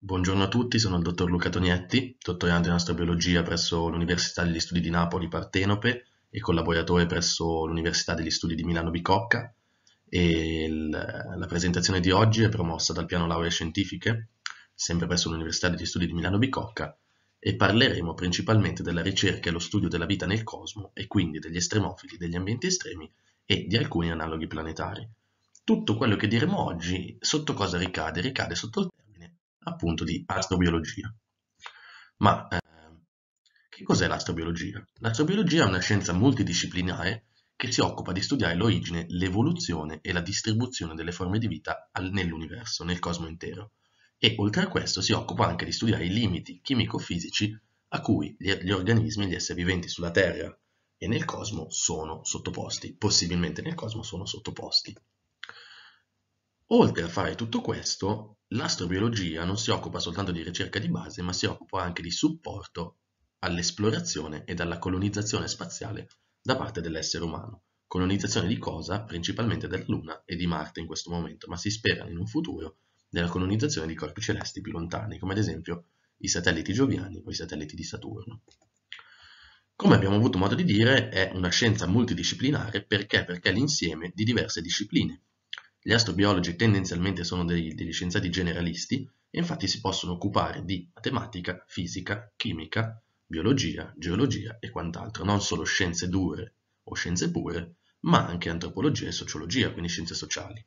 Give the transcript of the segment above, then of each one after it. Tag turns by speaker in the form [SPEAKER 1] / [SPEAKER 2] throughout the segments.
[SPEAKER 1] Buongiorno a tutti, sono il dottor Luca Tonietti, dottorante in astrobiologia presso l'Università degli Studi di Napoli Partenope e collaboratore presso l'Università degli Studi di Milano Bicocca e la presentazione di oggi è promossa dal piano lauree scientifiche, sempre presso l'Università degli Studi di Milano Bicocca e parleremo principalmente della ricerca e lo studio della vita nel cosmo e quindi degli estremofili, degli ambienti estremi e di alcuni analoghi planetari tutto quello che diremo oggi sotto cosa ricade? Ricade sotto appunto di astrobiologia. Ma eh, che cos'è l'astrobiologia? L'astrobiologia è una scienza multidisciplinare che si occupa di studiare l'origine, l'evoluzione e la distribuzione delle forme di vita nell'universo, nel cosmo intero. E oltre a questo si occupa anche di studiare i limiti chimico-fisici a cui gli, organismi gli esseri viventi sulla Terra e nel cosmo sono sottoposti, possibilmente nel cosmo sono sottoposti. Oltre a fare tutto questo, l'astrobiologia non si occupa soltanto di ricerca di base, ma si occupa anche di supporto all'esplorazione ed alla colonizzazione spaziale da parte dell'essere umano. Colonizzazione di cosa? Principalmente della Luna e di Marte in questo momento, ma si spera in un futuro della colonizzazione di corpi celesti più lontani, come ad esempio i satelliti gioviani o i satelliti di Saturno. Come abbiamo avuto modo di dire, è una scienza multidisciplinare perché? Perché è l'insieme di diverse discipline gli astrobiologi tendenzialmente sono degli, degli scienziati generalisti e infatti si possono occupare di matematica, fisica, chimica, biologia, geologia e quant'altro, non solo scienze dure o scienze pure, ma anche antropologia e sociologia, quindi scienze sociali.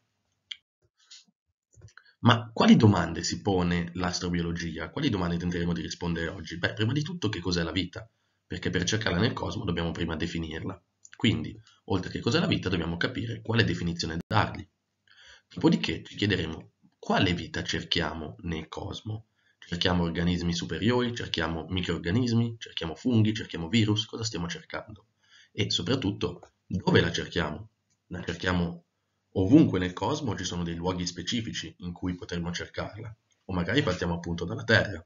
[SPEAKER 1] Ma quali domande si pone l'astrobiologia? Quali domande tenteremo di rispondere oggi? Beh, prima di tutto che cos'è la vita, perché per cercarla nel cosmo dobbiamo prima definirla. Quindi, oltre che cos'è la vita, dobbiamo capire quale definizione dargli. Dopodiché ci chiederemo quale vita cerchiamo nel cosmo. Cerchiamo organismi superiori, cerchiamo microorganismi, cerchiamo funghi, cerchiamo virus, cosa stiamo cercando? E soprattutto dove la cerchiamo? La cerchiamo ovunque nel cosmo, ci sono dei luoghi specifici in cui potremmo cercarla, o magari partiamo appunto dalla Terra.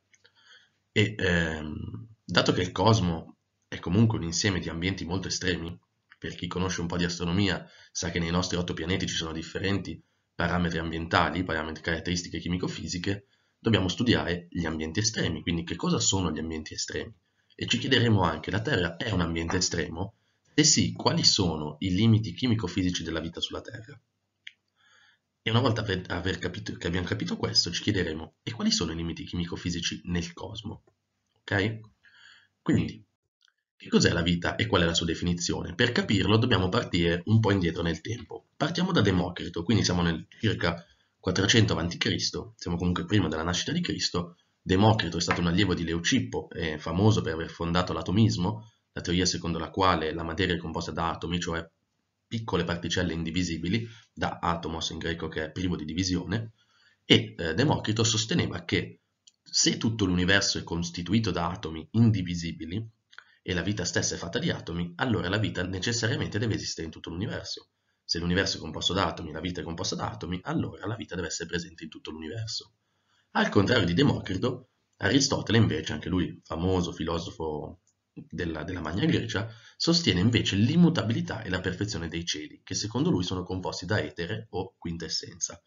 [SPEAKER 1] E ehm, dato che il cosmo è comunque un insieme di ambienti molto estremi, per chi conosce un po' di astronomia sa che nei nostri otto pianeti ci sono differenti parametri ambientali, parametri caratteristiche chimico-fisiche, dobbiamo studiare gli ambienti estremi, quindi che cosa sono gli ambienti estremi. E ci chiederemo anche, la Terra è un ambiente estremo? Se sì, quali sono i limiti chimico-fisici della vita sulla Terra? E una volta capito, che abbiamo capito questo, ci chiederemo, e quali sono i limiti chimico-fisici nel cosmo? Ok? Quindi, che cos'è la vita e qual è la sua definizione? Per capirlo dobbiamo partire un po' indietro nel tempo. Partiamo da Democrito, quindi siamo nel circa 400 a.C., siamo comunque prima della nascita di Cristo. Democrito è stato un allievo di Leucippo, è famoso per aver fondato l'atomismo, la teoria secondo la quale la materia è composta da atomi, cioè piccole particelle indivisibili, da atomos in greco che è privo di divisione, e eh, Democrito sosteneva che se tutto l'universo è costituito da atomi indivisibili, e la vita stessa è fatta di atomi, allora la vita necessariamente deve esistere in tutto l'universo. Se l'universo è composto da atomi, e la vita è composta da atomi, allora la vita deve essere presente in tutto l'universo. Al contrario di Democrito, Aristotele invece, anche lui famoso filosofo della, della, Magna Grecia, sostiene invece l'immutabilità e la perfezione dei cieli, che secondo lui sono composti da etere o quintessenza.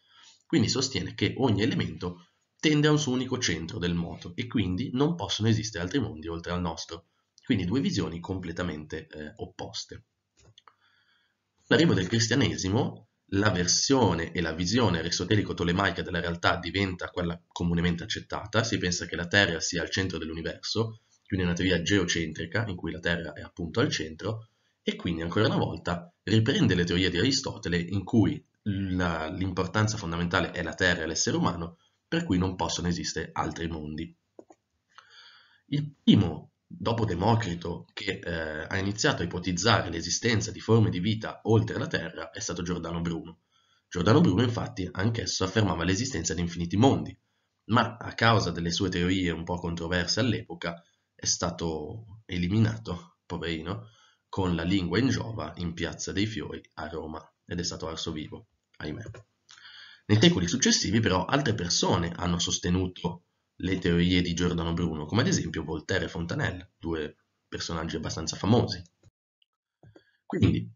[SPEAKER 1] Quindi sostiene che ogni elemento tende a un suo unico centro del moto e quindi non possono esistere altri mondi oltre al nostro quindi due visioni completamente eh, opposte. L'arrivo del cristianesimo, la versione e la visione aristotelico-tolemaica della realtà diventa quella comunemente accettata, si pensa che la Terra sia al centro dell'universo, quindi una teoria geocentrica in cui la Terra è appunto al centro, e quindi ancora una volta riprende le teorie di Aristotele in cui l'importanza fondamentale è la Terra e l'essere umano, per cui non possono esistere altri mondi. Il primo dopo Democrito che eh, ha iniziato a ipotizzare l'esistenza di forme di vita oltre la Terra è stato Giordano Bruno. Giordano Bruno infatti anch'esso affermava l'esistenza di infiniti mondi, ma a causa delle sue teorie un po' controverse all'epoca è stato eliminato, poverino, con la lingua in giova in Piazza dei Fiori a Roma ed è stato arso vivo, ahimè. Nei secoli successivi però altre persone hanno sostenuto le teorie di Giordano Bruno, come ad esempio Voltaire e Fontanelle, due personaggi abbastanza famosi. Quindi,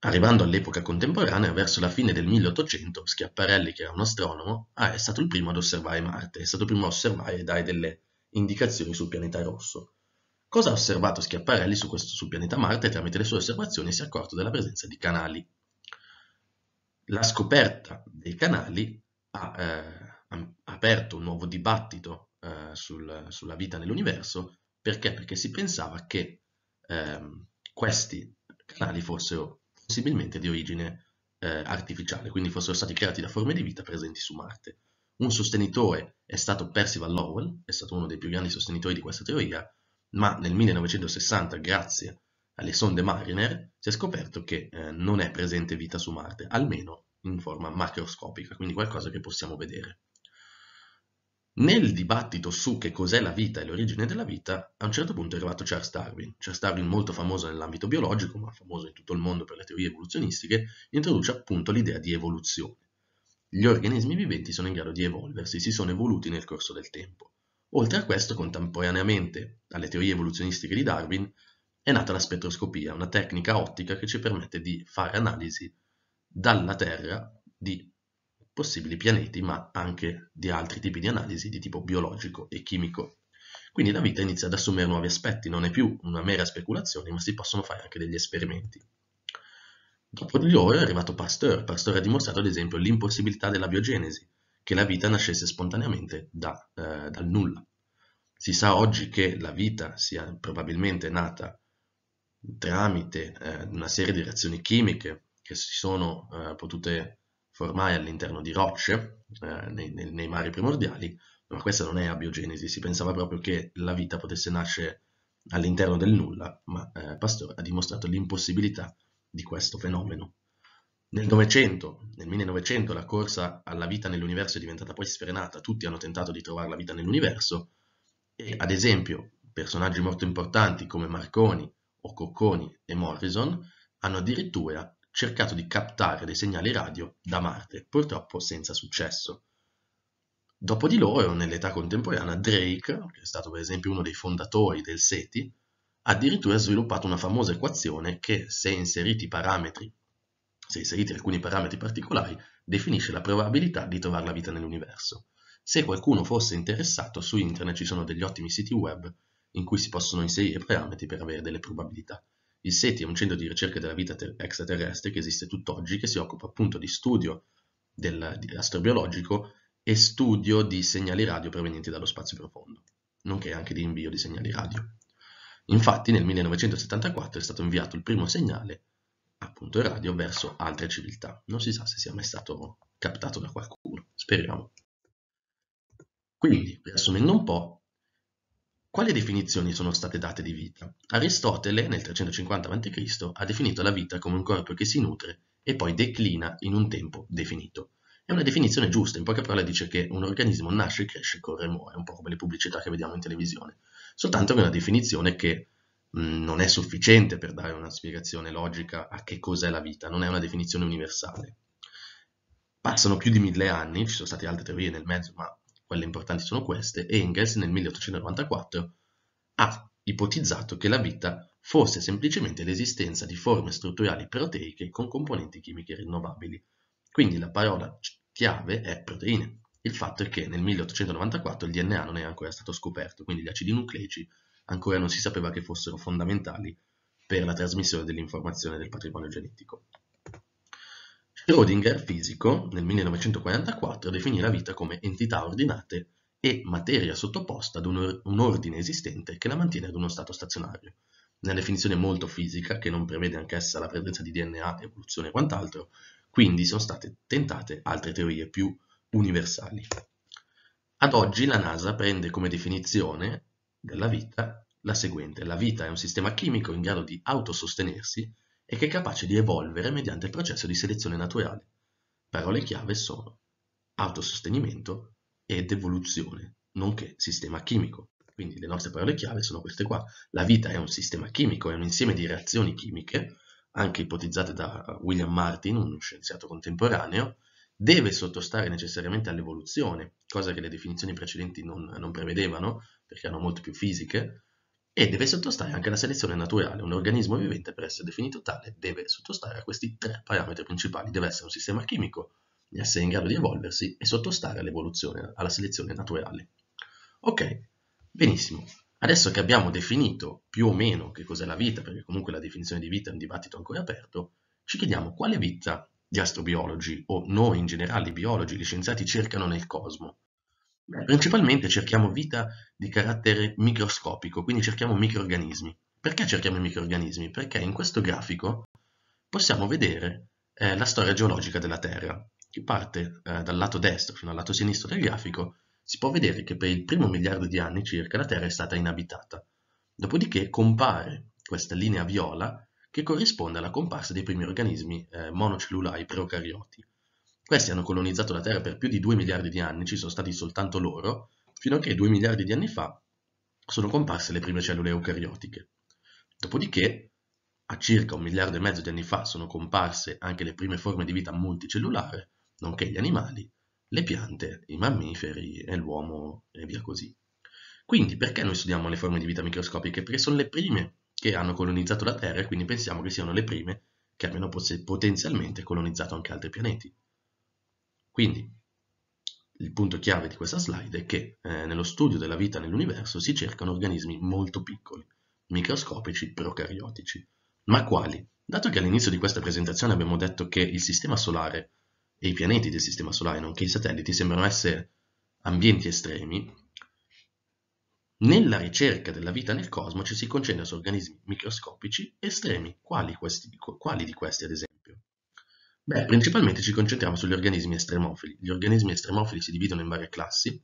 [SPEAKER 1] arrivando all'epoca contemporanea, verso la fine del 1800, Schiaparelli, che era un astronomo, ah, è stato il primo ad osservare Marte, è stato il primo a osservare e dare delle indicazioni sul pianeta rosso. Cosa ha osservato Schiaparelli su questo, sul pianeta Marte? Tramite le sue osservazioni si è accorto della presenza di canali. La scoperta dei canali ha eh, aperto un nuovo dibattito eh, sul, sulla vita nell'universo, perché? Perché si pensava che ehm, questi canali fossero possibilmente di origine eh, artificiale, quindi fossero stati creati da forme di vita presenti su Marte. Un sostenitore è stato Percival Lowell, è stato uno dei più grandi sostenitori di questa teoria, ma nel 1960, grazie alle sonde Mariner, si è scoperto che eh, non è presente vita su Marte, almeno in forma macroscopica, quindi qualcosa che possiamo vedere. Nel dibattito su che cos'è la vita e l'origine della vita, a un certo punto è arrivato Charles Darwin. Charles Darwin, molto famoso nell'ambito biologico, ma famoso in tutto il mondo per le teorie evoluzionistiche, introduce appunto l'idea di evoluzione. Gli organismi viventi sono in grado di evolversi, si sono evoluti nel corso del tempo. Oltre a questo, contemporaneamente alle teorie evoluzionistiche di Darwin, è nata la spettroscopia, una tecnica ottica che ci permette di fare analisi dalla Terra di possibili pianeti, ma anche di altri tipi di analisi di tipo biologico e chimico. Quindi la vita inizia ad assumere nuovi aspetti, non è più una mera speculazione, ma si possono fare anche degli esperimenti. Dopo di loro è arrivato Pasteur. Pasteur ha dimostrato, ad esempio, l'impossibilità della biogenesi, che la vita nascesse spontaneamente da, eh, dal nulla. Si sa oggi che la vita sia probabilmente nata tramite eh, una serie di reazioni chimiche che si sono eh, potute formai all'interno di rocce eh, nei, nei, nei, mari primordiali, ma questa non è abiogenesi, si pensava proprio che la vita potesse nascere all'interno del nulla, ma eh, Pasteur ha dimostrato l'impossibilità di questo fenomeno. Nel, 900, nel 1900 la corsa alla vita nell'universo è diventata poi sfrenata, tutti hanno tentato di trovare la vita nell'universo e ad esempio personaggi molto importanti come Marconi o Cocconi e Morrison hanno addirittura cercato di captare dei segnali radio da Marte, purtroppo senza successo. Dopo di loro, nell'età contemporanea, Drake, che è stato per esempio uno dei fondatori del SETI, addirittura ha sviluppato una famosa equazione che, se inseriti, parametri, se inseriti alcuni parametri particolari, definisce la probabilità di trovare la vita nell'universo. Se qualcuno fosse interessato, su internet ci sono degli ottimi siti web in cui si possono inserire parametri per avere delle probabilità. Il SETI è un centro di ricerca della vita ter- extraterrestre che esiste tutt'oggi, che si occupa appunto di studio dell'astrobiologico e studio di segnali radio provenienti dallo spazio profondo, nonché anche di invio di segnali radio. Infatti nel 1974 è stato inviato il primo segnale, appunto radio, verso altre civiltà. Non si sa se sia mai stato captato da qualcuno, speriamo. Quindi, riassumendo un po', quali definizioni sono state date di vita? Aristotele, nel 350 a.C., ha definito la vita come un corpo che si nutre e poi declina in un tempo definito. È una definizione giusta, in poche parole dice che un organismo nasce, cresce, corre e muore, un po' come le pubblicità che vediamo in televisione. Soltanto che è una definizione che mm, non è sufficiente per dare una spiegazione logica a che cos'è la vita, non è una definizione universale. Passano più di mille anni, ci sono state altre teorie nel mezzo, ma quelle importanti sono queste, Engels nel 1894 ha ipotizzato che la vita fosse semplicemente l'esistenza di forme strutturali proteiche con componenti chimiche rinnovabili. Quindi la parola chiave è proteine. Il fatto è che nel 1894 il DNA non era ancora stato scoperto, quindi gli acidi nucleici ancora non si sapeva che fossero fondamentali per la trasmissione dell'informazione del patrimonio genetico. Schrödinger, fisico, nel 1944 definì la vita come entità ordinate e materia sottoposta ad un, or un ordine esistente che la mantiene ad uno stato stazionario. Una definizione molto fisica, che non prevede anch'essa la presenza di DNA, evoluzione e quant'altro, quindi sono state tentate altre teorie più universali. Ad oggi la NASA prende come definizione della vita la seguente. La vita è un sistema chimico in grado di autosostenersi e che è capace di evolvere mediante il processo di selezione naturale. Parole chiave sono autosostenimento ed evoluzione, nonché sistema chimico. Quindi le nostre parole chiave sono queste qua. La vita è un sistema chimico, è un insieme di reazioni chimiche, anche ipotizzate da William Martin, uno scienziato contemporaneo, deve sottostare necessariamente all'evoluzione, cosa che le definizioni precedenti non, non prevedevano, perché erano molto più fisiche, e deve sottostare anche alla selezione naturale. Un organismo vivente per essere definito tale deve sottostare a questi tre parametri principali. Deve essere un sistema chimico, essere in grado di evolversi e sottostare all'evoluzione, alla selezione naturale. Ok, benissimo. Adesso che abbiamo definito più o meno che cos'è la vita, perché comunque la definizione di vita è un dibattito ancora aperto, ci chiediamo quale vita gli astrobiologi o noi in generale i biologi, gli scienziati cercano nel cosmo principalmente cerchiamo vita di carattere microscopico, quindi cerchiamo microorganismi. Perché cerchiamo i microorganismi? Perché in questo grafico possiamo vedere eh, la storia geologica della Terra, che parte eh, dal lato destro fino al lato sinistro del grafico, si può vedere che per il primo miliardo di anni circa la Terra è stata inabitata. Dopodiché compare questa linea viola che corrisponde alla comparsa dei primi organismi eh, monocellulari procarioti. Questi hanno colonizzato la Terra per più di 2 miliardi di anni, ci sono stati soltanto loro, fino a che 2 miliardi di anni fa sono comparse le prime cellule eucariotiche. Dopodiché, a circa un miliardo e mezzo di anni fa sono comparse anche le prime forme di vita multicellulare, nonché gli animali, le piante, i mammiferi e l'uomo e via così. Quindi perché noi studiamo le forme di vita microscopiche? Perché sono le prime che hanno colonizzato la Terra e quindi pensiamo che siano le prime che abbiano potenzialmente colonizzato anche altri pianeti. Quindi il punto chiave di questa slide è che eh, nello studio della vita nell'universo si cercano organismi molto piccoli, microscopici, procariotici. Ma quali? Dato che all'inizio di questa presentazione abbiamo detto che il Sistema Solare e i pianeti del Sistema Solare, nonché i satelliti, sembrano essere ambienti estremi, nella ricerca della vita nel cosmo ci si concentra su organismi microscopici estremi. Quali, questi, quali di questi, ad esempio? Beh, principalmente ci concentriamo sugli organismi estremofili. Gli organismi estremofili si dividono in varie classi.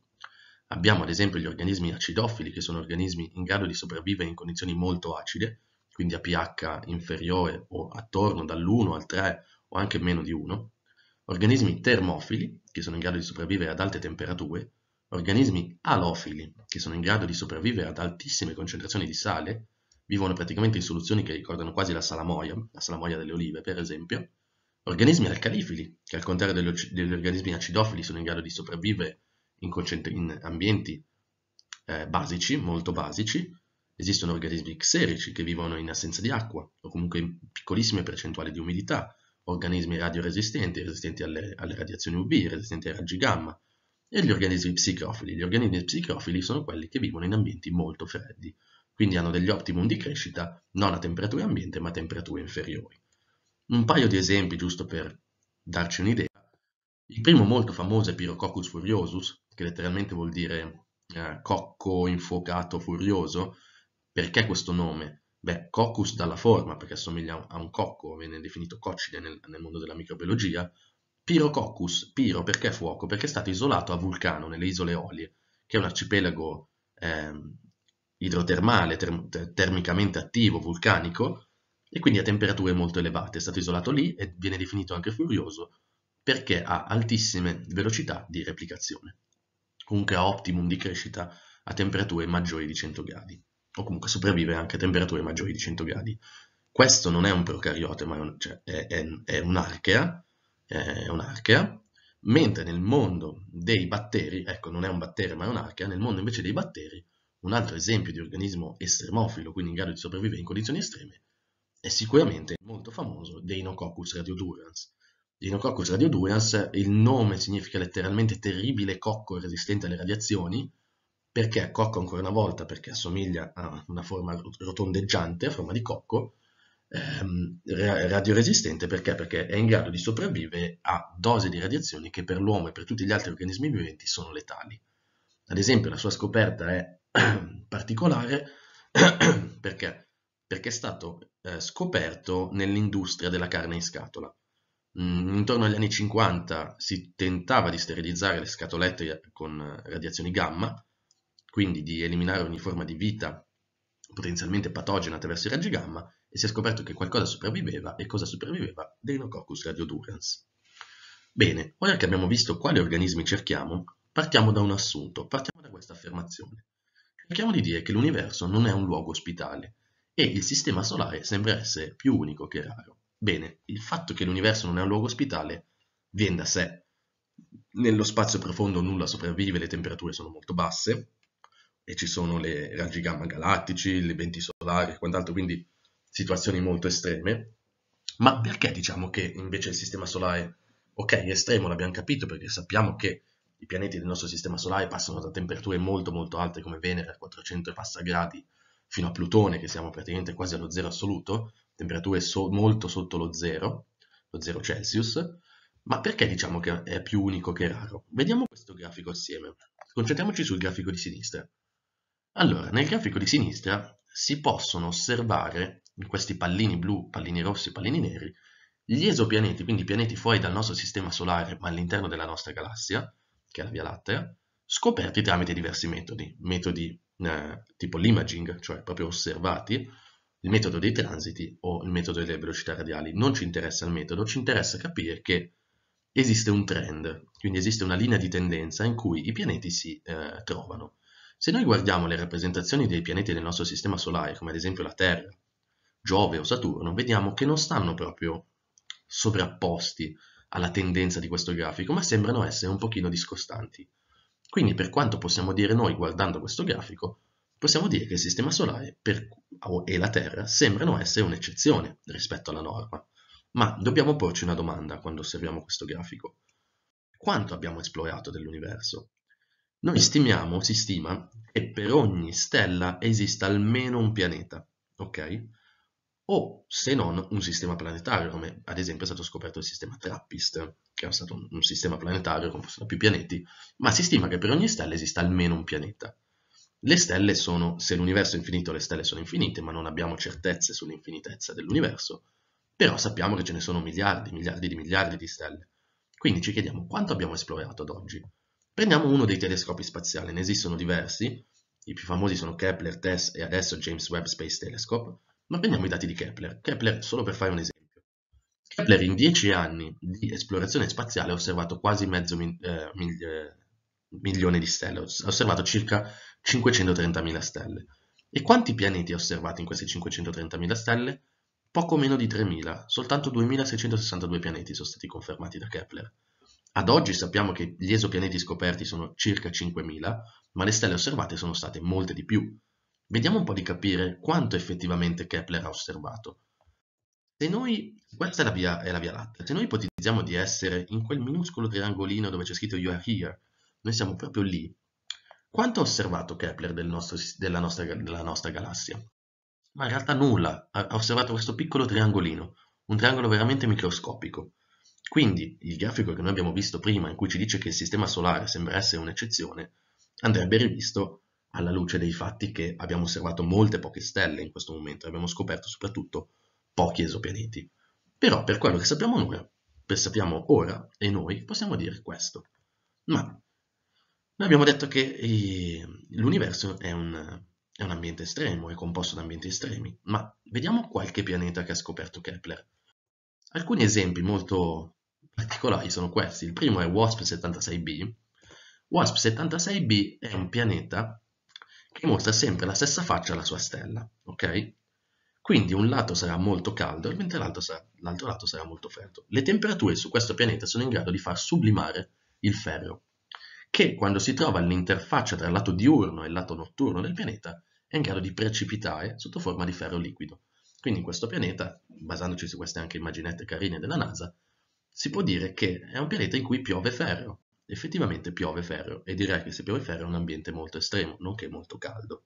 [SPEAKER 1] Abbiamo ad esempio gli organismi acidofili, che sono organismi in grado di sopravvivere in condizioni molto acide, quindi a pH inferiore o attorno dall'1 al 3 o anche meno di 1. Organismi termofili, che sono in grado di sopravvivere ad alte temperature. Organismi alofili, che sono in grado di sopravvivere ad altissime concentrazioni di sale, vivono praticamente in soluzioni che ricordano quasi la salamoia, la salamoia delle olive per esempio organismi alcalifili, che al contrario degli, organismi acidofili sono in grado di sopravvivere in, in ambienti eh, basici, molto basici, esistono organismi xerici che vivono in assenza di acqua o comunque in piccolissime percentuali di umidità, organismi radioresistenti, resistenti alle, alle radiazioni UV, resistenti ai raggi gamma, e gli organismi psicrofili. Gli organismi psicrofili sono quelli che vivono in ambienti molto freddi, quindi hanno degli optimum di crescita non a temperature ambiente ma a temperature inferiori. Un paio di esempi giusto per darci un'idea. Il primo molto famoso è Pyrococcus furiosus, che letteralmente vuol dire eh, cocco infuocato furioso. Perché questo nome? Beh, coccus dalla forma, perché assomiglia a un cocco, viene definito coccide nel, nel mondo della microbiologia. Pyrococcus, piro perché fuoco? Perché è stato isolato a Vulcano, nelle isole Olie, che è un arcipelago eh, idrotermale, ter termicamente attivo, vulcanico, e quindi a temperature molto elevate. È stato isolato lì e viene definito anche furioso perché ha altissime velocità di replicazione. Comunque ha optimum di crescita a temperature maggiori di 100 gradi, o comunque sopravvive anche a temperature maggiori di 100 gradi. Questo non è un procariote, ma è, un, cioè, è, è, è un'archea, un'archea, mentre nel mondo dei batteri, ecco non è un batterio ma è un'archea, nel mondo invece dei batteri, un altro esempio di organismo estremofilo, quindi in grado di sopravvivere in condizioni estreme, è sicuramente molto famoso Deinococcus radiodurans. Deinococcus radiodurans, il nome significa letteralmente terribile cocco resistente alle radiazioni, perché cocco ancora una volta, perché assomiglia a una forma rotondeggiante, a forma di cocco, ehm, radioresistente perché? perché è in grado di sopravvivere a dosi di radiazioni che per l'uomo e per tutti gli altri organismi viventi sono letali. Ad esempio la sua scoperta è particolare perché? perché è stato eh, scoperto nell'industria della carne in scatola. Mm, intorno agli anni 50 si tentava di sterilizzare le scatolette eh, con eh, radiazioni gamma, quindi di eliminare ogni forma di vita potenzialmente patogena attraverso i raggi gamma, e si è scoperto che qualcosa sopravviveva, e cosa sopravviveva? Deinococcus radiodurans. Bene, ora che abbiamo visto quali organismi cerchiamo, partiamo da un assunto, partiamo da questa affermazione. Cerchiamo di dire che l'universo non è un luogo ospitale, e il sistema solare sembra essere più unico che raro. Bene, il fatto che l'universo non è un luogo ospitale viene da sé. Nello spazio profondo nulla sopravvive, le temperature sono molto basse e ci sono le raggi gamma galattici, le venti solari e quant'altro, quindi situazioni molto estreme. Ma perché diciamo che invece il sistema solare, ok, è estremo, l'abbiamo capito perché sappiamo che i pianeti del nostro sistema solare passano da temperature molto molto alte come Venere a 400 e passa gradi fino a Plutone, che siamo praticamente quasi allo zero assoluto, temperature so molto sotto lo zero, lo zero Celsius, ma perché diciamo che è più unico che raro? Vediamo questo grafico assieme. Concentriamoci sul grafico di sinistra. Allora, nel grafico di sinistra si possono osservare, in questi pallini blu, pallini rossi, pallini neri, gli esopianeti, quindi pianeti fuori dal nostro sistema solare ma all'interno della nostra galassia, che è la Via Lattea, scoperti tramite diversi metodi, metodi eh, tipo l'imaging, cioè proprio osservati, il metodo dei transiti o il metodo delle velocità radiali. Non ci interessa il metodo, ci interessa capire che esiste un trend, quindi esiste una linea di tendenza in cui i pianeti si eh, trovano. Se noi guardiamo le rappresentazioni dei pianeti del nostro sistema solare, come ad esempio la Terra, Giove o Saturno, vediamo che non stanno proprio sovrapposti alla tendenza di questo grafico, ma sembrano essere un pochino discostanti. Quindi per quanto possiamo dire noi guardando questo grafico, possiamo dire che il Sistema Solare per, e la Terra sembrano essere un'eccezione rispetto alla norma. Ma dobbiamo porci una domanda quando osserviamo questo grafico. Quanto abbiamo esplorato dell'universo? Noi stimiamo, si stima, che per ogni stella esista almeno un pianeta, ok? o se non un sistema planetario, come ad esempio è stato scoperto il sistema Trappist, che è stato un, un sistema planetario composto da più pianeti, ma si stima che per ogni stella esista almeno un pianeta. Le stelle sono, se l'universo è infinito, le stelle sono infinite, ma non abbiamo certezze sull'infinitezza dell'universo, però sappiamo che ce ne sono miliardi, miliardi di miliardi di stelle. Quindi ci chiediamo quanto abbiamo esplorato ad oggi. Prendiamo uno dei telescopi spaziali, ne esistono diversi, i più famosi sono Kepler, TESS e adesso James Webb Space Telescope, ma prendiamo i dati di Kepler. Kepler, solo per fare un esempio. Kepler in 10 anni di esplorazione spaziale ha osservato quasi mezzo mi, eh, migli, eh, milione di stelle, ha osservato circa 530.000 stelle. E quanti pianeti ha osservato in queste 530.000 stelle? Poco meno di 3.000, soltanto 2.662 pianeti sono stati confermati da Kepler. Ad oggi sappiamo che gli esopianeti scoperti sono circa 5.000, ma le stelle osservate sono state molte di più, Vediamo un po' di capire quanto effettivamente Kepler ha osservato. Se noi, questa è la, via, è la via Lattea, se noi ipotizziamo di essere in quel minuscolo triangolino dove c'è scritto You are here, noi siamo proprio lì, quanto ha osservato Kepler del nostro, della, nostra, della nostra galassia? Ma in realtà nulla, ha osservato questo piccolo triangolino, un triangolo veramente microscopico. Quindi il grafico che noi abbiamo visto prima, in cui ci dice che il sistema solare sembra essere un'eccezione, andrebbe rivisto alla luce dei fatti che abbiamo osservato molte poche stelle in questo momento, abbiamo scoperto soprattutto pochi esopianeti. Però per quello che sappiamo ora, sappiamo ora e noi possiamo dire questo. Ma noi abbiamo detto che eh, l'universo è un, è un ambiente estremo, è composto da ambienti estremi, ma vediamo qualche pianeta che ha scoperto Kepler. Alcuni esempi molto particolari sono questi. Il primo è WASP 76b. WASP 76b è un pianeta mostra sempre la stessa faccia alla sua stella, ok? Quindi un lato sarà molto caldo, mentre l'altro, sarà, l'altro lato sarà molto freddo. Le temperature su questo pianeta sono in grado di far sublimare il ferro, che quando si trova all'interfaccia tra il lato diurno e il lato notturno del pianeta è in grado di precipitare sotto forma di ferro liquido. Quindi in questo pianeta, basandoci su queste anche immaginette carine della NASA, si può dire che è un pianeta in cui piove ferro, Effettivamente piove ferro e direi che se piove ferro è un ambiente molto estremo, nonché molto caldo.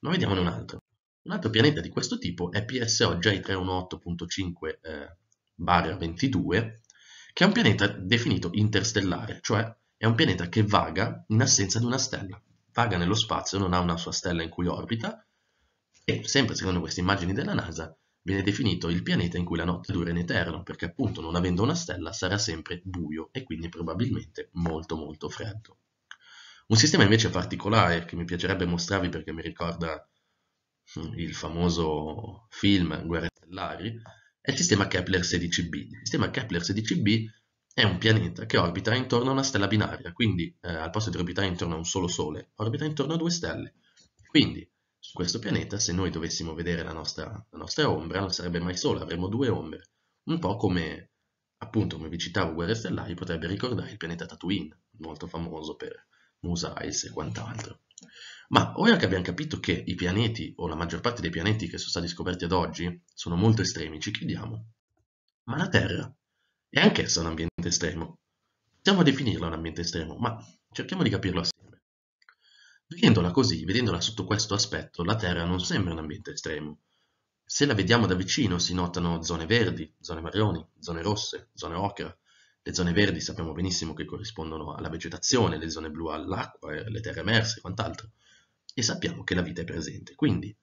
[SPEAKER 1] Ma vediamo un altro. Un altro pianeta di questo tipo è PSO J318.5 eh, 22, che è un pianeta definito interstellare, cioè è un pianeta che vaga in assenza di una stella. Vaga nello spazio, non ha una sua stella in cui orbita e, sempre secondo queste immagini della NASA, Viene definito il pianeta in cui la notte dura in eterno, perché appunto non avendo una stella sarà sempre buio e quindi probabilmente molto molto freddo. Un sistema invece particolare che mi piacerebbe mostrarvi perché mi ricorda mm, il famoso film Guerre Stellari è il sistema Kepler 16b. Il sistema Kepler 16b è un pianeta che orbita intorno a una stella binaria, quindi eh, al posto di orbitare intorno a un solo sole, orbita intorno a due stelle. Quindi su questo pianeta, se noi dovessimo vedere la nostra, la nostra ombra, non sarebbe mai sola, avremmo due ombre. Un po' come, appunto, come vi citavo, Guerre Stellari potrebbe ricordare il pianeta Tatooine, molto famoso per Musails e quant'altro. Ma ora che abbiamo capito che i pianeti, o la maggior parte dei pianeti che sono stati scoperti ad oggi, sono molto estremi, ci chiediamo, ma la Terra è anch'essa un ambiente estremo? Possiamo definirla un ambiente estremo, ma cerchiamo di capirlo assieme. Vedendola così, vedendola sotto questo aspetto, la Terra non sembra un ambiente estremo. Se la vediamo da vicino si notano zone verdi, zone marroni, zone rosse, zone ocra. Le zone verdi sappiamo benissimo che corrispondono alla vegetazione, le zone blu all'acqua, eh, le terre emerse e quant'altro. E sappiamo che la vita è presente. Quindi,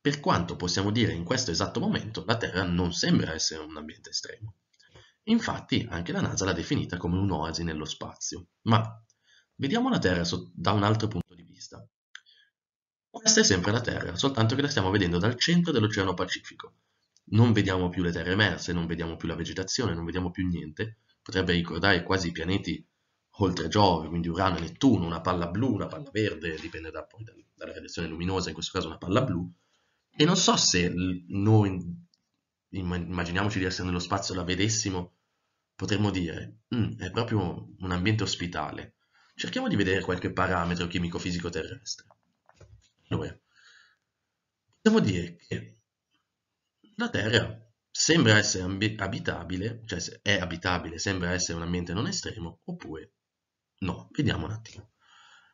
[SPEAKER 1] per quanto possiamo dire in questo esatto momento, la Terra non sembra essere un ambiente estremo. Infatti, anche la NASA l'ha definita come un'oasi nello spazio. Ma Vediamo la Terra so- da un altro punto di vista. Questa è sempre la Terra, soltanto che la stiamo vedendo dal centro dell'Oceano Pacifico. Non vediamo più le terre emerse, non vediamo più la vegetazione, non vediamo più niente. Potrebbe ricordare quasi i pianeti oltre Giove, quindi Urano e Nettuno, una palla blu, una palla verde, dipende da, poi, dalla radiazione luminosa, in questo caso una palla blu. E non so se noi, immaginiamoci di essere nello spazio, la vedessimo, potremmo dire, mm, è proprio un ambiente ospitale, Cerchiamo di vedere qualche parametro chimico-fisico terrestre. Allora, possiamo dire che la Terra sembra essere abitabile, cioè è abitabile, sembra essere un ambiente non estremo, oppure no. Vediamo un attimo.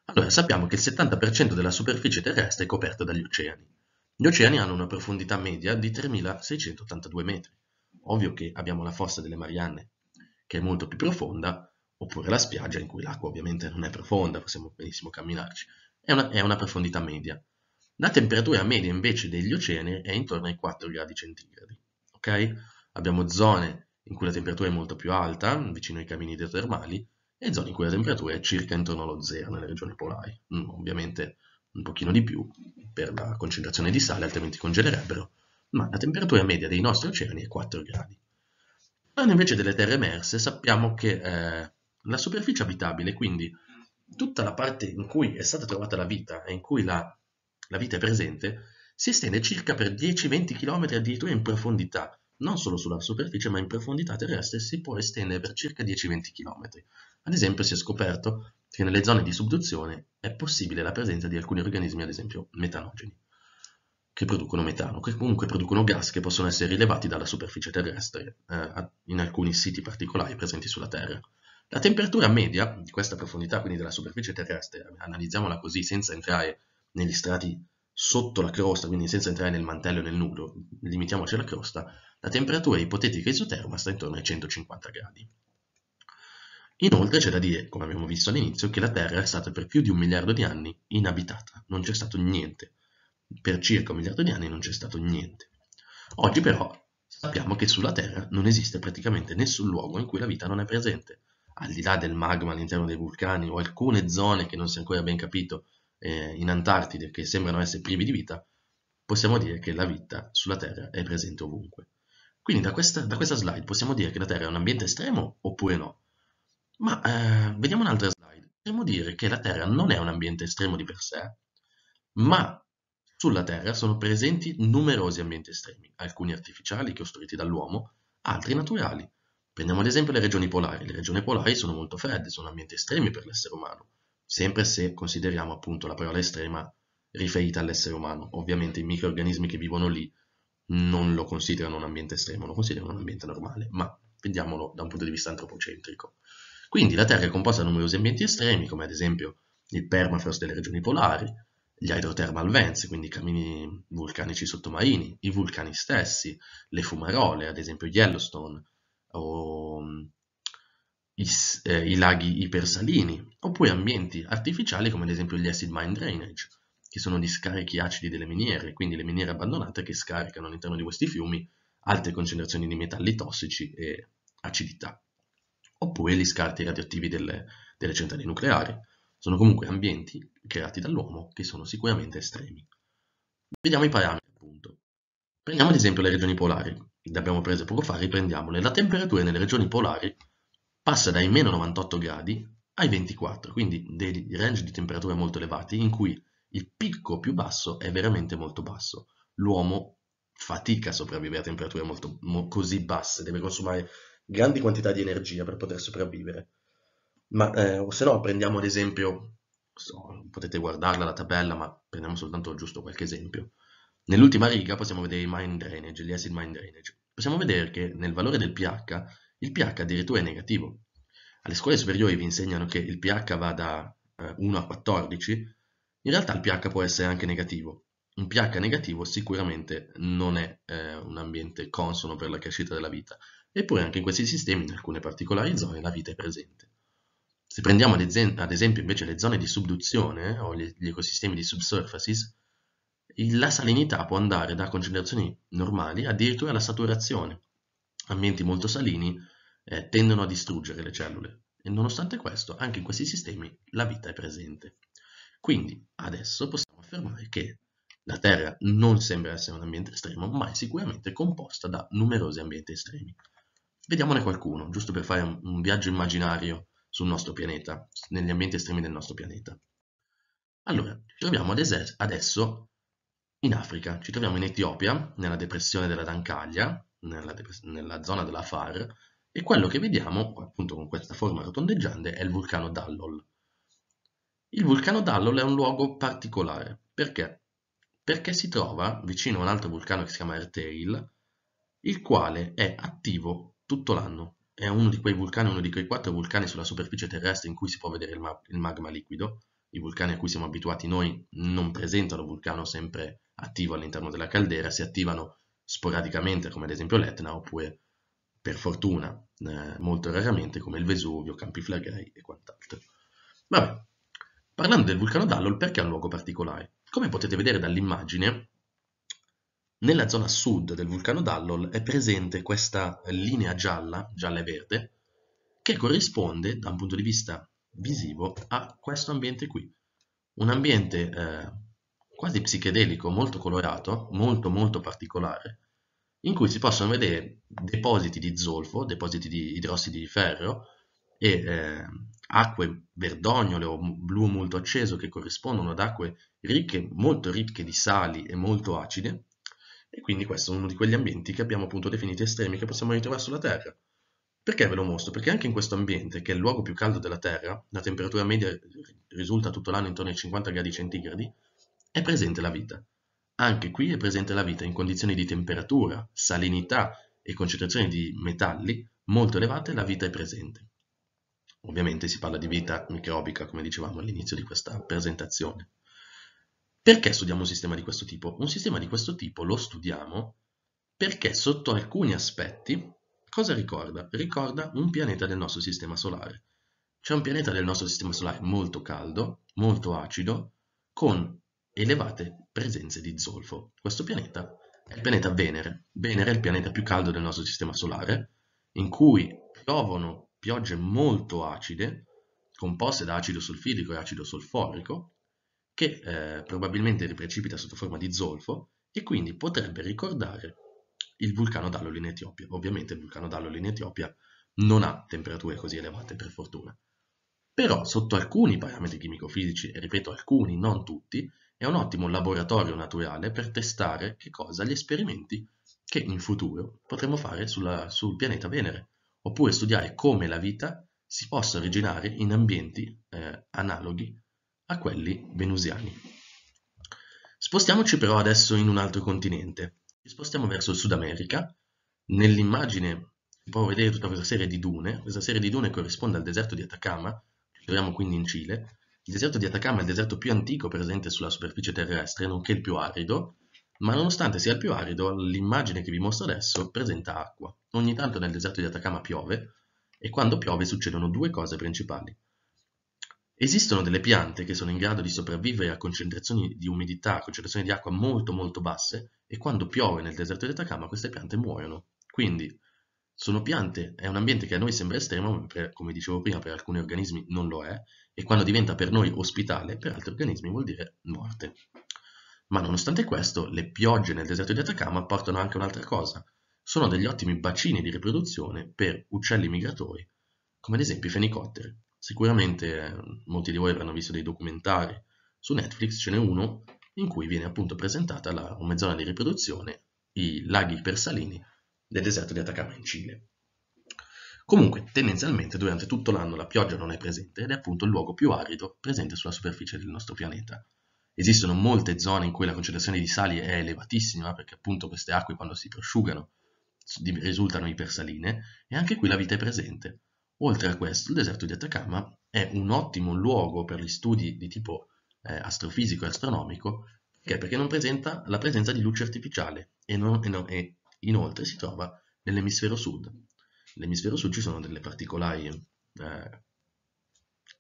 [SPEAKER 1] Allora, sappiamo che il 70% della superficie terrestre è coperta dagli oceani. Gli oceani hanno una profondità media di 3.682 metri. Ovvio che abbiamo la fossa delle Marianne, che è molto più profonda, oppure la spiaggia in cui l'acqua ovviamente non è profonda, possiamo benissimo camminarci, è una, è una profondità media. La temperatura media invece degli oceani è intorno ai 4 gradi centigradi. ok? Abbiamo zone in cui la temperatura è molto più alta, vicino ai cammini idrotermali, e zone in cui la temperatura è circa intorno allo zero nelle regioni polari. Mm, ovviamente un pochino di più per la concentrazione di sale, altrimenti congelerebbero, ma la temperatura media dei nostri oceani è 4 gradi. Parlando invece delle terre emerse, sappiamo che eh, la superficie abitabile, quindi tutta la parte in cui è stata trovata la vita e in cui la, la vita è presente, si estende circa per 10-20 km addirittura in profondità, non solo sulla superficie ma in profondità terrestre si può estendere per circa 10-20 km. Ad esempio si è scoperto che nelle zone di subduzione è possibile la presenza di alcuni organismi, ad esempio metanogeni, che producono metano, che comunque producono gas che possono essere rilevati dalla superficie terrestre eh, in alcuni siti particolari presenti sulla Terra. La temperatura media di questa profondità, quindi della superficie terrestre, analizziamola così senza entrare negli strati sotto la crosta, quindi senza entrare nel mantello e nel nudo, limitiamoci alla crosta, la temperatura ipotetica isoterma sta intorno ai 150 gradi. Inoltre c'è da dire, come abbiamo visto all'inizio, che la Terra è stata per più di un miliardo di anni inabitata, non c'è stato niente. Per circa un miliardo di anni non c'è stato niente. Oggi però sappiamo che sulla Terra non esiste praticamente nessun luogo in cui la vita non è presente, al di là del magma all'interno dei vulcani o alcune zone che non si è ancora ben capito eh, in Antartide che sembrano essere privi di vita, possiamo dire che la vita sulla Terra è presente ovunque. Quindi da questa, da questa slide possiamo dire che la Terra è un ambiente estremo oppure no? Ma eh, vediamo un'altra slide. Potremmo dire che la Terra non è un ambiente estremo di per sé, ma sulla Terra sono presenti numerosi ambienti estremi, alcuni artificiali costruiti dall'uomo, altri naturali, Prendiamo ad esempio le regioni polari. Le regioni polari sono molto fredde, sono ambienti estremi per l'essere umano, sempre se consideriamo appunto la parola estrema riferita all'essere umano. Ovviamente i microorganismi che vivono lì non lo considerano un ambiente estremo, lo considerano un ambiente normale, ma vediamolo da un punto di vista antropocentrico. Quindi la Terra è composta da numerosi ambienti estremi, come ad esempio il permafrost delle regioni polari, gli hydrothermal vents, quindi i cammini vulcanici sottomarini, i vulcani stessi, le fumarole, ad esempio Yellowstone, o mm, i, eh, i laghi ipersalini, oppure ambienti artificiali come ad esempio gli acid mine drainage, che sono gli scarichi acidi delle miniere, quindi le miniere abbandonate che scaricano all'interno di questi fiumi alte concentrazioni di metalli tossici e acidità, oppure gli scarti radioattivi delle, delle centrali nucleari. Sono comunque ambienti creati dall'uomo che sono sicuramente estremi. Vediamo i parametri, appunto. Prendiamo ad esempio le regioni polari le abbiamo prese poco fa, riprendiamole. La temperatura nelle regioni polari passa dai meno 98 gradi ai 24, quindi dei range di temperature molto elevati in cui il picco più basso è veramente molto basso. L'uomo fatica a sopravvivere a temperature molto, mo, così basse, deve consumare grandi quantità di energia per poter sopravvivere. Ma eh, se no prendiamo ad esempio, so, potete guardarla la tabella, ma prendiamo soltanto giusto qualche esempio. Nell'ultima riga possiamo vedere i mind drainage, gli acid mind drainage. Possiamo vedere che nel valore del pH, il pH addirittura è negativo. Alle scuole superiori vi insegnano che il pH va da 1 eh, a 14, in realtà il pH può essere anche negativo. Un pH negativo sicuramente non è eh, un ambiente consono per la crescita della vita, eppure anche in questi sistemi, in alcune particolari zone, la vita è presente. Se prendiamo ad, esempio invece le zone di subduzione eh, o gli ecosistemi di subsurfaces, la salinità può andare da concentrazioni normali addirittura alla saturazione. Ambienti molto salini eh, tendono a distruggere le cellule e nonostante questo anche in questi sistemi la vita è presente. Quindi adesso possiamo affermare che la Terra non sembra essere un ambiente estremo, ma è sicuramente composta da numerosi ambienti estremi. Vediamone qualcuno, giusto per fare un viaggio immaginario sul nostro pianeta, negli ambienti estremi del nostro pianeta. Allora, troviamo adesso in Africa. Ci troviamo in Etiopia, nella depressione della Dancaglia, nella, dep nella zona della Far, e quello che vediamo, appunto con questa forma rotondeggiante, è il vulcano Dallol. Il vulcano Dallol è un luogo particolare. Perché? Perché si trova vicino a un altro vulcano che si chiama Ertail, il quale è attivo tutto l'anno. È uno di quei vulcani, uno di quei quattro vulcani sulla superficie terrestre in cui si può vedere il, ma il magma liquido. I vulcani a cui siamo abituati noi non presentano vulcano sempre attivo all'interno della caldera, si attivano sporadicamente come ad esempio l'Etna oppure per fortuna eh, molto raramente come il Vesuvio, Campi Flegrei e quant'altro. Vabbè, parlando del vulcano d'Allol perché è un luogo particolare? Come potete vedere dall'immagine, nella zona sud del vulcano d'Allol è presente questa linea gialla, gialla e verde, che corrisponde da un punto di vista visivo a questo ambiente qui. Un ambiente eh, quasi psichedelico, molto colorato, molto molto particolare, in cui si possono vedere depositi di zolfo, depositi di idrossidi di ferro e eh, acque verdognole o blu molto acceso che corrispondono ad acque ricche, molto ricche di sali e molto acide e quindi questo è uno di quegli ambienti che abbiamo appunto definito estremi che possiamo ritrovare sulla Terra. Perché ve lo mostro? Perché anche in questo ambiente, che è il luogo più caldo della Terra, la temperatura media risulta tutto l'anno intorno ai 50 gradi centigradi, è presente la vita. Anche qui è presente la vita in condizioni di temperatura, salinità e concentrazione di metalli molto elevate, la vita è presente. Ovviamente si parla di vita microbica, come dicevamo all'inizio di questa presentazione. Perché studiamo un sistema di questo tipo? Un sistema di questo tipo lo studiamo perché sotto alcuni aspetti, cosa ricorda? Ricorda un pianeta del nostro sistema solare. C'è un pianeta del nostro sistema solare molto caldo, molto acido, con elevate presenze di zolfo. Questo pianeta è il pianeta Venere. Venere è il pianeta più caldo del nostro sistema solare, in cui piovono piogge molto acide, composte da acido solfidrico e acido solforico, che eh, probabilmente riprecipita sotto forma di zolfo e quindi potrebbe ricordare il vulcano d'Alloli in Etiopia. Ovviamente il vulcano d'Alloli in Etiopia non ha temperature così elevate per fortuna. Però sotto alcuni parametri chimico-fisici, e ripeto alcuni, non tutti, è un ottimo laboratorio naturale per testare che cosa gli esperimenti che in futuro potremo fare sulla, sul pianeta Venere, oppure studiare come la vita si possa originare in ambienti eh, analoghi a quelli venusiani. Spostiamoci però adesso in un altro continente. Ci spostiamo verso il Sud America. Nell'immagine si può vedere tutta questa serie di dune. Questa serie di dune corrisponde al deserto di Atacama, ci troviamo quindi in Cile, il deserto di Atacama è il deserto più antico presente sulla superficie terrestre, nonché il più arido, ma nonostante sia il più arido, l'immagine che vi mostro adesso presenta acqua. Ogni tanto nel deserto di Atacama piove, e quando piove succedono due cose principali. Esistono delle piante che sono in grado di sopravvivere a concentrazioni di umidità, a concentrazioni di acqua molto molto basse e quando piove nel deserto di Atacama queste piante muoiono. Quindi sono piante, è un ambiente che a noi sembra estremo, ma per, come dicevo prima per alcuni organismi non lo è, e quando diventa per noi ospitale, per altri organismi vuol dire morte. Ma nonostante questo, le piogge nel deserto di Atacama portano anche un'altra cosa. Sono degli ottimi bacini di riproduzione per uccelli migratori, come ad esempio i fenicotteri. Sicuramente eh, molti di voi avranno visto dei documentari su Netflix, ce n'è uno in cui viene appunto presentata la, una zona di riproduzione, i laghi persalini del deserto di Atacama in Cile. Comunque, tendenzialmente durante tutto l'anno la pioggia non è presente ed è appunto il luogo più arido presente sulla superficie del nostro pianeta. Esistono molte zone in cui la concentrazione di sali è elevatissima perché appunto queste acque quando si prosciugano risultano ipersaline e anche qui la vita è presente. Oltre a questo, il deserto di Atacama è un ottimo luogo per gli studi di tipo eh, astrofisico e astronomico perché? perché non presenta la presenza di luce artificiale e, non, e, non, e inoltre si trova nell'emisfero sud, nell'emisfero sud ci sono delle particolari, eh,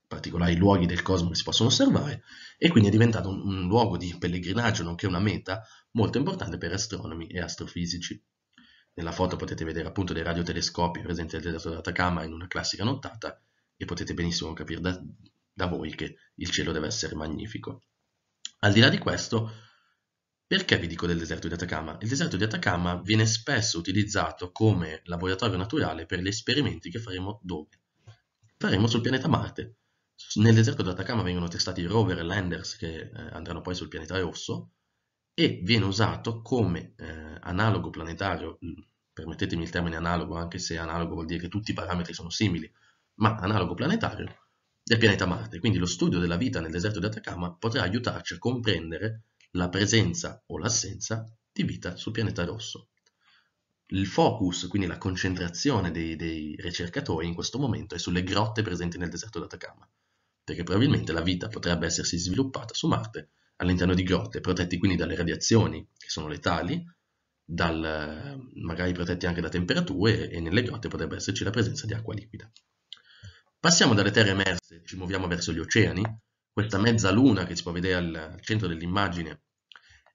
[SPEAKER 1] particolari luoghi del cosmo che si possono osservare e quindi è diventato un, un luogo di pellegrinaggio, nonché una meta molto importante per astronomi e astrofisici. Nella foto potete vedere appunto dei radiotelescopi presenti al deserto d'Atacama in una classica nottata e potete benissimo capire da, da voi che il cielo deve essere magnifico. Al di là di questo, perché vi dico del deserto di Atacama? Il deserto di Atacama viene spesso utilizzato come laboratorio naturale per gli esperimenti che faremo dove? Faremo sul pianeta Marte. Nel deserto di Atacama vengono testati i rover e landers che eh, andranno poi sul pianeta rosso e viene usato come eh, analogo planetario, mm, permettetemi il termine analogo anche se analogo vuol dire che tutti i parametri sono simili, ma analogo planetario del pianeta Marte. Quindi lo studio della vita nel deserto di Atacama potrà aiutarci a comprendere la presenza o l'assenza di vita sul pianeta rosso. Il focus, quindi la concentrazione dei, dei ricercatori in questo momento è sulle grotte presenti nel deserto d'Atacama, perché probabilmente la vita potrebbe essersi sviluppata su Marte all'interno di grotte, protetti quindi dalle radiazioni che sono letali, dal, magari protetti anche da temperature e nelle grotte potrebbe esserci la presenza di acqua liquida. Passiamo dalle terre emerse, ci muoviamo verso gli oceani, questa mezza luna che si può vedere al centro dell'immagine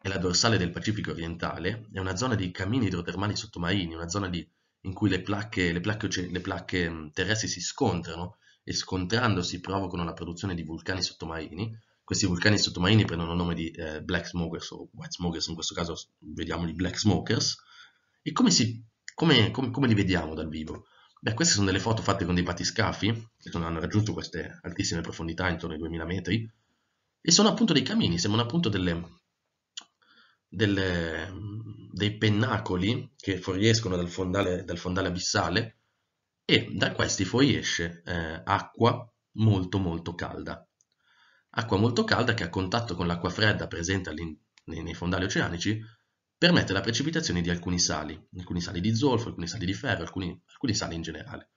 [SPEAKER 1] è la dorsale del Pacifico orientale, è una zona di cammini idrotermali sottomarini, una zona di, in cui le placche, le, placche, le placche, mm, terrestri si scontrano e scontrandosi provocano la produzione di vulcani sottomarini. Questi vulcani sottomarini prendono il nome di eh, Black Smokers o White Smokers, in questo caso vediamo gli Black Smokers. E come, si, come, come, come li vediamo dal vivo? Beh, queste sono delle foto fatte con dei battiscafi, che sono, hanno raggiunto queste altissime profondità, intorno ai 2000 metri, e sono appunto dei camini, sembrano appunto delle, delle, dei pennacoli che fuoriescono dal fondale, dal fondale, abissale e da questi fuoriesce eh, acqua molto molto calda. Acqua molto calda che a contatto con l'acqua fredda presente nei, nei, fondali oceanici permette la precipitazione di alcuni sali, alcuni sali di zolfo, alcuni sali di ferro, alcuni quindi sali in generale.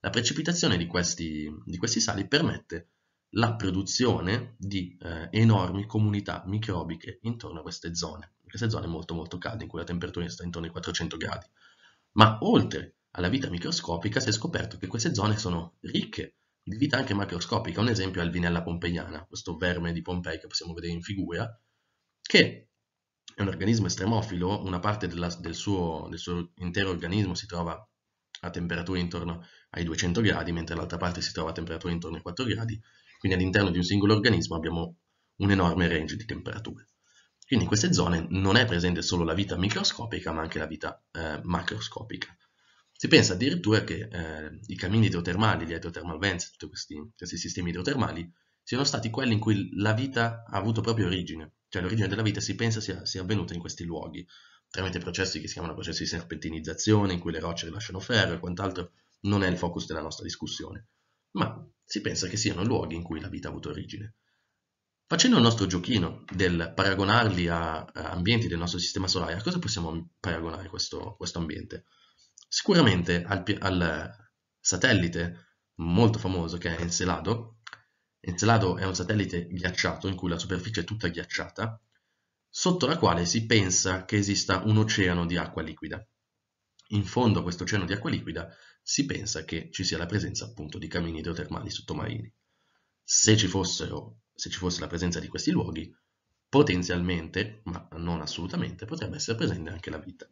[SPEAKER 1] La precipitazione di questi, di questi sali permette la produzione di eh, enormi comunità microbiche intorno a queste zone, queste zone molto molto calde in cui la temperatura sta intorno ai 400 gradi. Ma oltre alla vita microscopica si è scoperto che queste zone sono ricche di vita anche macroscopica, un esempio è il vinella pompeiana, questo verme di Pompei che possiamo vedere in figura, che è un organismo estremofilo, una parte della, del, suo, del suo intero organismo si trova a temperature intorno ai 200 gradi, mentre l'altra parte si trova a temperature intorno ai 4 gradi, quindi all'interno di un singolo organismo abbiamo un enorme range di temperature. Quindi in queste zone non è presente solo la vita microscopica, ma anche la vita eh, macroscopica. Si pensa addirittura che eh, i cammini idrotermali, gli hydrothermal vents, tutti questi, questi sistemi idrotermali, siano stati quelli in cui la vita ha avuto proprio origine, cioè l'origine della vita si pensa sia, sia avvenuta in questi luoghi, tramite processi che si chiamano processi di serpentinizzazione, in cui le rocce rilasciano ferro e quant'altro, non è il focus della nostra discussione, ma si pensa che siano luoghi in cui la vita ha avuto origine. Facendo il nostro giochino del paragonarli a, ambienti del nostro sistema solare, a cosa possiamo paragonare questo, questo ambiente? Sicuramente al, al, satellite molto famoso che è Encelado. Encelado è un satellite ghiacciato in cui la superficie è tutta ghiacciata sotto la quale si pensa che esista un oceano di acqua liquida. In fondo a questo oceano di acqua liquida si pensa che ci sia la presenza appunto di camini idrotermali sottomarini. Se ci, fossero, se ci fosse la presenza di questi luoghi, potenzialmente, ma non assolutamente, potrebbe essere presente anche la vita.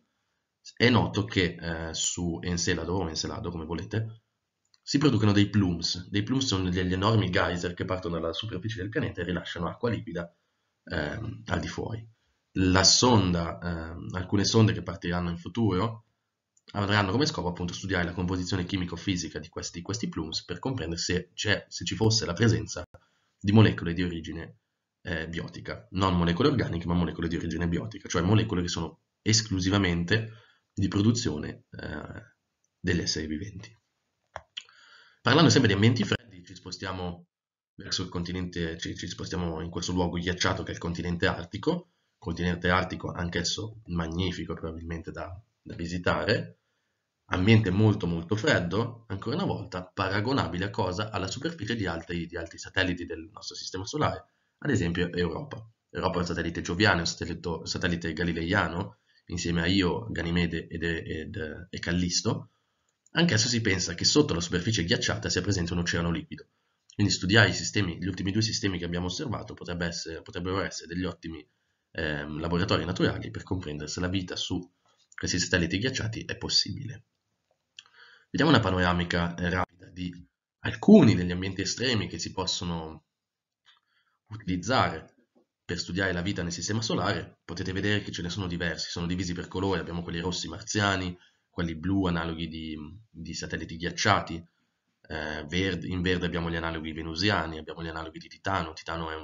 [SPEAKER 1] È noto che eh, su Encelado o Encelado, come volete, si producono dei plumes. Dei plumes sono degli enormi geyser che partono dalla superficie del pianeta e rilasciano acqua liquida ehm, al di fuori. La sonda, ehm, alcune sonde che partiranno in futuro avranno come scopo appunto studiare la composizione chimico-fisica di questi, questi plumes per comprendere se, se, ci fosse la presenza di molecole di origine eh, biotica, non molecole organiche ma molecole di origine biotica, cioè molecole che sono esclusivamente di produzione eh, degli esseri viventi. Parlando sempre di ambienti freddi ci spostiamo verso il continente, ci, ci spostiamo in questo luogo ghiacciato che è il continente artico, continente artico anch'esso magnifico probabilmente da, da visitare, ambiente molto molto freddo, ancora una volta paragonabile a cosa? Alla superficie di altri, di altri satelliti del nostro sistema solare, ad esempio Europa. Europa è un satellite gioviano, il satellite, galileiano, insieme a Io, Ganimede ed, ed, ed, e Callisto. Anch'esso si pensa che sotto la superficie ghiacciata sia presente un oceano liquido. Quindi studiare sistemi, gli ultimi due sistemi che abbiamo osservato potrebbe essere, potrebbero essere degli ottimi eh, laboratori naturali per comprendere se la vita su questi satelliti ghiacciati è possibile. Vediamo una panoramica eh, rapida di alcuni degli ambienti estremi che si possono utilizzare per studiare la vita nel sistema solare. Potete vedere che ce ne sono diversi, sono divisi per colore, abbiamo quelli rossi marziani, quelli blu analoghi di, di satelliti ghiacciati, eh, verde, in verde abbiamo gli analoghi venusiani, abbiamo gli analoghi di Titano, Titano è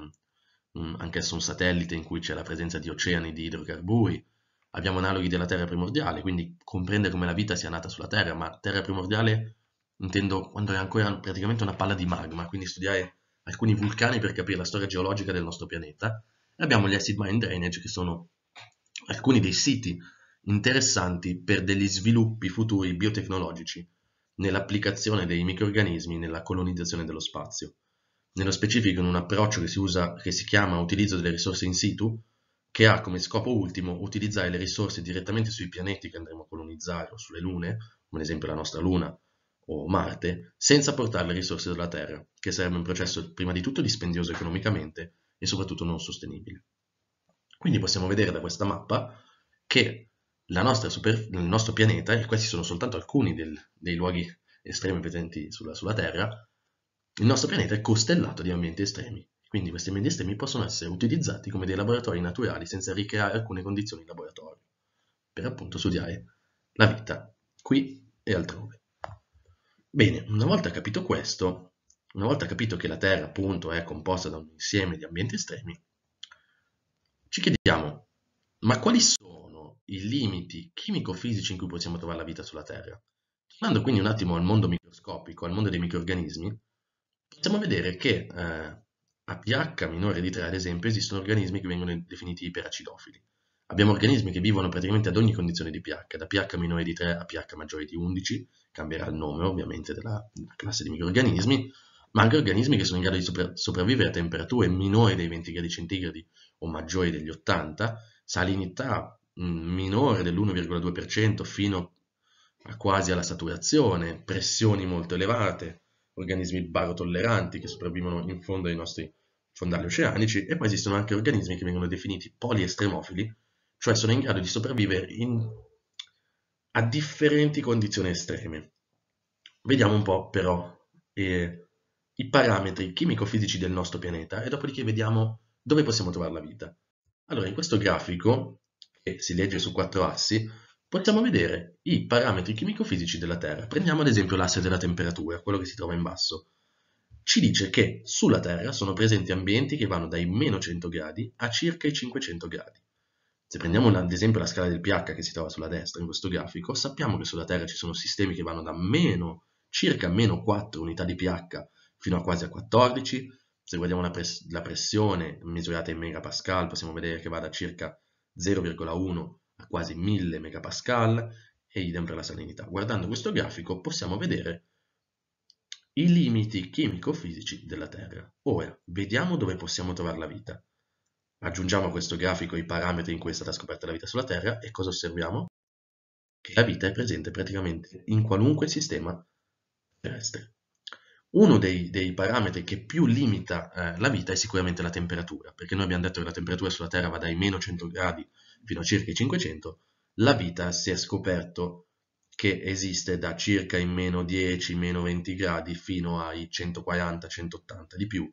[SPEAKER 1] anch'esso un satellite in cui c'è la presenza di oceani di idrocarburi, abbiamo analoghi della Terra primordiale, quindi comprendere come la vita sia nata sulla Terra, ma Terra primordiale intendo quando è ancora praticamente una palla di magma, quindi studiare alcuni vulcani per capire la storia geologica del nostro pianeta, e abbiamo gli acid mine drainage che sono alcuni dei siti interessanti per degli sviluppi futuri biotecnologici nell'applicazione dei microrganismi nella colonizzazione dello spazio. Nello specifico in un approccio che si, usa, che si chiama utilizzo delle risorse in situ, che ha come scopo ultimo utilizzare le risorse direttamente sui pianeti che andremo a colonizzare o sulle lune, come ad esempio la nostra luna o Marte, senza portare le risorse dalla Terra, che sarebbe un processo prima di tutto dispendioso economicamente e soprattutto non sostenibile. Quindi possiamo vedere da questa mappa che superf- il nostro pianeta, e questi sono soltanto alcuni del, dei luoghi estremi presenti sulla, sulla Terra, il nostro pianeta è costellato di ambienti estremi. Quindi questi ambienti estremi possono essere utilizzati come dei laboratori naturali senza ricreare alcune condizioni in laboratorio, per appunto studiare la vita qui e altrove. Bene, una volta capito questo, una volta capito che la Terra appunto è composta da un insieme di ambienti estremi, ci chiediamo, ma quali sono i limiti chimico-fisici in cui possiamo trovare la vita sulla Terra. Tornando quindi un attimo al mondo microscopico, al mondo dei microrganismi, possiamo vedere che eh, a pH minore di 3, ad esempio, esistono organismi che vengono definiti iperacidofili. Abbiamo organismi che vivono praticamente ad ogni condizione di pH, da pH minore di 3 a pH maggiore di 11, cambierà il nome ovviamente della, classe di microrganismi, ma anche organismi che sono in grado di sopravvivere a temperature minori dei 20 gradi centigradi o maggiori degli 80, salinità minore dell'1,2% fino a quasi alla saturazione, pressioni molto elevate, organismi barotolleranti che sopravvivono in fondo ai nostri fondali oceanici e poi esistono anche organismi che vengono definiti poliestremofili, cioè sono in grado di sopravvivere in... a differenti condizioni estreme. Vediamo un po' però eh, i parametri chimico-fisici del nostro pianeta e dopodiché vediamo dove possiamo trovare la vita. Allora, in questo grafico e si legge su quattro assi, possiamo vedere i parametri chimico-fisici della Terra. Prendiamo ad esempio l'asse della temperatura, quello che si trova in basso. Ci dice che sulla Terra sono presenti ambienti che vanno dai meno 100 gradi a circa i 500 gradi. Se prendiamo ad esempio la scala del pH che si trova sulla destra in questo grafico, sappiamo che sulla Terra ci sono sistemi che vanno da meno, circa meno 4 unità di pH fino a quasi a 14. Se guardiamo la, pres la pressione misurata in megapascal possiamo vedere che va da circa 0,1 a quasi 1000 MPa e idem per la salinità. Guardando questo grafico possiamo vedere i limiti chimico-fisici della Terra. Ora, vediamo dove possiamo trovare la vita. Aggiungiamo a questo grafico i parametri in cui è stata scoperta la vita sulla Terra e cosa osserviamo? Che la vita è presente praticamente in qualunque sistema terrestre uno dei, dei, parametri che più limita eh, la vita è sicuramente la temperatura, perché noi abbiamo detto che la temperatura sulla Terra va dai meno 100 gradi fino a circa i 500, la vita si è scoperto che esiste da circa i meno 10, meno 20 gradi fino ai 140, 180 di più,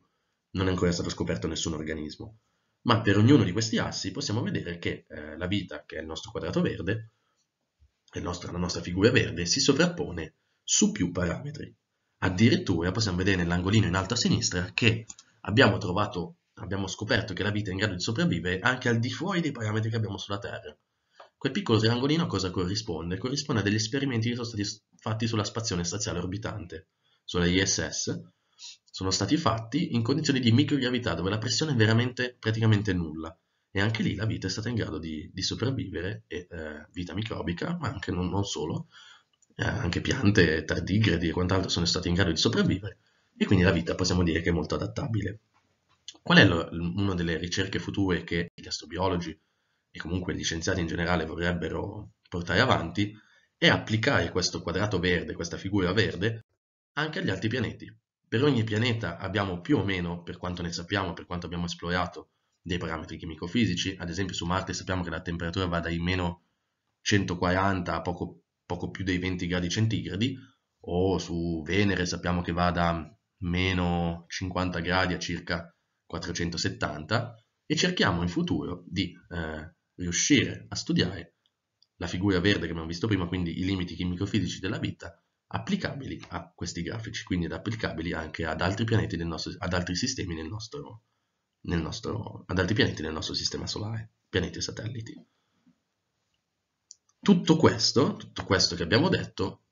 [SPEAKER 1] non è ancora stato scoperto nessun organismo. Ma per ognuno di questi assi possiamo vedere che eh, la vita, che è il nostro quadrato verde, nostro, la nostra figura verde, si sovrappone su più parametri. Addirittura possiamo vedere nell'angolino in alto a sinistra che abbiamo trovato, abbiamo scoperto che la vita è in grado di sopravvivere anche al di fuori dei parametri che abbiamo sulla Terra. Quel piccolo triangolino a cosa corrisponde? Corrisponde a degli esperimenti che sono stati fatti sulla stazione spaziale orbitante, sulla ISS, sono stati fatti in condizioni di microgravità dove la pressione è veramente praticamente nulla e anche lì la vita è stata in grado di, di sopravvivere, e, eh, vita microbica, ma anche non, non solo, eh, anche piante, tardigredi e quant'altro sono stati in grado di sopravvivere e quindi la vita possiamo dire che è molto adattabile. Qual è lo, una delle ricerche future che gli astrobiologi e comunque gli scienziati in generale vorrebbero portare avanti? È applicare questo quadrato verde, questa figura verde, anche agli altri pianeti. Per ogni pianeta abbiamo più o meno, per quanto ne sappiamo, per quanto abbiamo esplorato, dei parametri chimico-fisici. Ad esempio su Marte sappiamo che la temperatura va dai meno 140 a poco più poco più dei 20 gradi centigradi, o su Venere sappiamo che va da meno 50 gradi a circa 470, e cerchiamo in futuro di eh, riuscire a studiare la figura verde che abbiamo visto prima, quindi i limiti chimico-fisici della vita, applicabili a questi grafici, quindi applicabili anche ad altri pianeti del nostro, ad altri sistemi nel nostro, nel nostro, ad altri pianeti nel nostro sistema solare, pianeti e satelliti. Tutto questo, tutto questo che abbiamo detto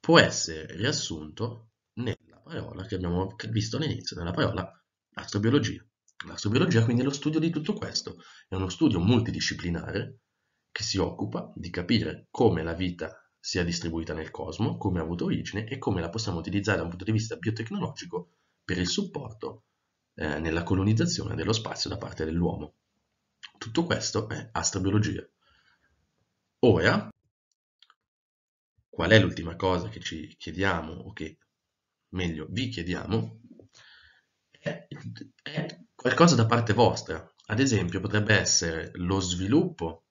[SPEAKER 1] può essere riassunto nella parola che abbiamo visto all'inizio, nella parola astrobiologia. L'astrobiologia quindi è lo studio di tutto questo, è uno studio multidisciplinare che si occupa di capire come la vita sia distribuita nel cosmo, come ha avuto origine e come la possiamo utilizzare da un punto di vista biotecnologico per il supporto eh, nella colonizzazione dello spazio da parte dell'uomo. Tutto questo è astrobiologia. Ora, qual è l'ultima cosa che ci chiediamo, o che meglio vi chiediamo, è, è qualcosa da parte vostra. Ad esempio potrebbe essere lo sviluppo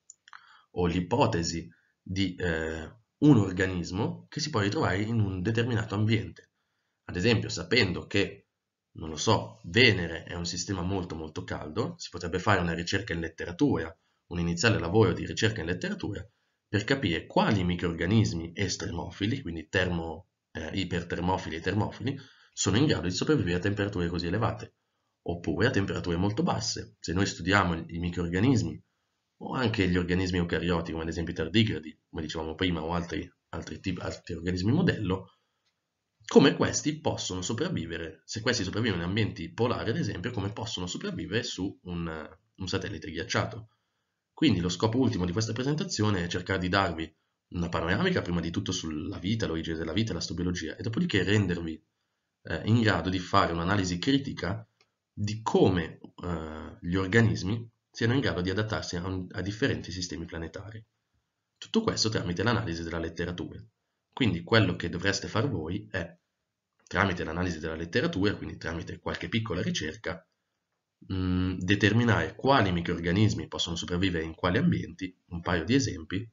[SPEAKER 1] o l'ipotesi di eh, un organismo che si può ritrovare in un determinato ambiente. Ad esempio, sapendo che, non lo so, Venere è un sistema molto molto caldo, si potrebbe fare una ricerca in letteratura, un iniziale lavoro di ricerca in letteratura per capire quali microrganismi estremofili, quindi termo, eh, ipertermofili e termofili, sono in grado di sopravvivere a temperature così elevate, oppure a temperature molto basse. Se noi studiamo i microrganismi, o anche gli organismi eucarioti, come ad esempio i tardigradi, come dicevamo prima, o altri, altri, tipi, altri organismi modello, come questi possono sopravvivere, se questi sopravvivono in ambienti polari ad esempio, come possono sopravvivere su un, eh, un satellite ghiacciato. Quindi lo scopo ultimo di questa presentazione è cercare di darvi una panoramica prima di tutto sulla vita, l'origine della vita e l'astrobiologia e dopodiché rendervi eh, in grado di fare un'analisi critica di come eh, gli organismi siano in grado di adattarsi a, un, a differenti sistemi planetari. Tutto questo tramite l'analisi della letteratura. Quindi quello che dovreste fare voi è, tramite l'analisi della letteratura, quindi tramite qualche piccola ricerca, mh, mm, determinare quali microrganismi possono sopravvivere in quali ambienti, un paio di esempi,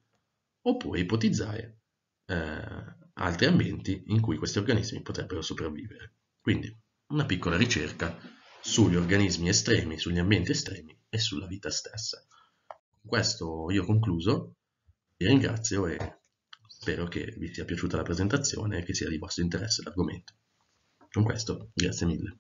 [SPEAKER 1] oppure ipotizzare eh, altri ambienti in cui questi organismi potrebbero sopravvivere. Quindi una piccola ricerca sugli organismi estremi, sugli ambienti estremi e sulla vita stessa. Con questo io ho concluso, vi ringrazio e spero che vi sia piaciuta la presentazione e che sia di vostro interesse l'argomento. Con questo, grazie mille.